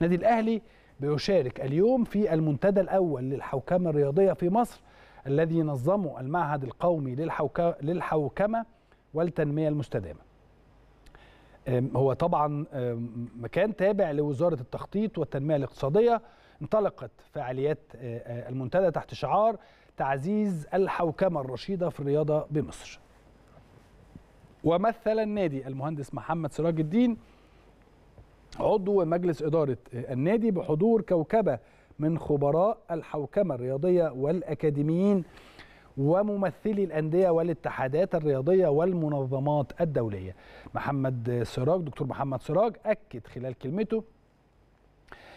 النادي الاهلي بيشارك اليوم في المنتدى الاول للحوكمه الرياضيه في مصر الذي نظمه المعهد القومي للحوكمه والتنميه المستدامه. هو طبعا مكان تابع لوزاره التخطيط والتنميه الاقتصاديه انطلقت فعاليات المنتدى تحت شعار تعزيز الحوكمه الرشيده في الرياضه بمصر. ومثل النادي المهندس محمد سراج الدين عضو مجلس إدارة النادي بحضور كوكبة من خبراء الحوكمة الرياضية والأكاديميين وممثلي الأندية والاتحادات الرياضية والمنظمات الدولية محمد سراج دكتور محمد سراج أكد خلال كلمته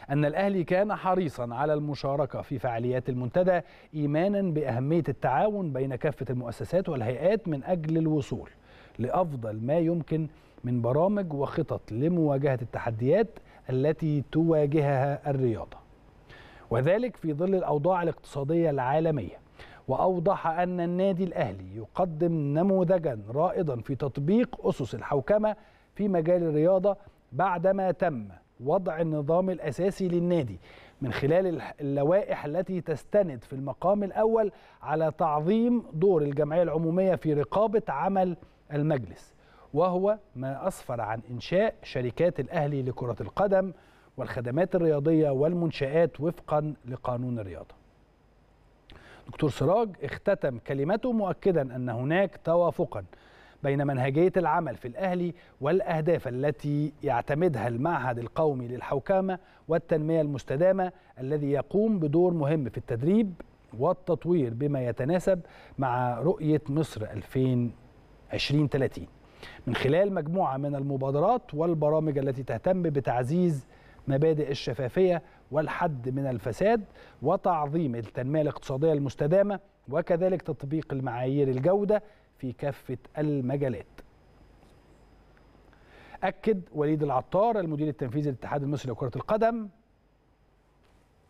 أن الأهلي كان حريصا على المشاركة في فعاليات المنتدى إيمانا بأهمية التعاون بين كافة المؤسسات والهيئات من أجل الوصول لأفضل ما يمكن من برامج وخطط لمواجهة التحديات التي تواجهها الرياضة وذلك في ظل الأوضاع الاقتصادية العالمية وأوضح أن النادي الأهلي يقدم نموذجا رائدا في تطبيق أسس الحوكمة في مجال الرياضة بعدما تم وضع النظام الأساسي للنادي من خلال اللوائح التي تستند في المقام الأول على تعظيم دور الجمعية العمومية في رقابة عمل المجلس وهو ما أسفر عن إنشاء شركات الأهلي لكرة القدم والخدمات الرياضية والمنشآت وفقا لقانون الرياضة دكتور سراج اختتم كلمته مؤكدا أن هناك توافقا بين منهجية العمل في الأهلي والأهداف التي يعتمدها المعهد القومي للحوكمة والتنمية المستدامة الذي يقوم بدور مهم في التدريب والتطوير بما يتناسب مع رؤية مصر 2030 من خلال مجموعة من المبادرات والبرامج التي تهتم بتعزيز مبادئ الشفافية والحد من الفساد وتعظيم التنمية الاقتصادية المستدامة وكذلك تطبيق المعايير الجودة في كافة المجالات أكد وليد العطار المدير التنفيذي للاتحاد المصري لكرة القدم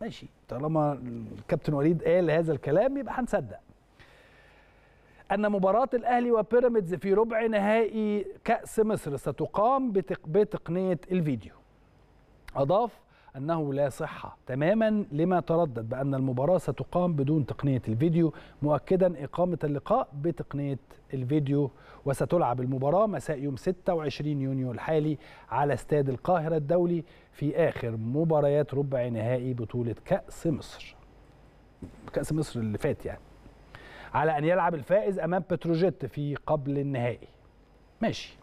ماشي طالما الكابتن وليد قال هذا الكلام يبقى هنصدق أن مباراة الأهلي وبيراميدز في ربع نهائي كأس مصر ستقام بتقنية الفيديو أضاف أنه لا صحة تماما لما تردد بأن المباراة ستقام بدون تقنية الفيديو مؤكدا إقامة اللقاء بتقنية الفيديو وستلعب المباراة مساء يوم 26 يونيو الحالي على استاد القاهرة الدولي في آخر مباريات ربع نهائي بطولة كأس مصر كأس مصر اللي فات يعني على ان يلعب الفائز امام بتروجيت في قبل النهائي ماشي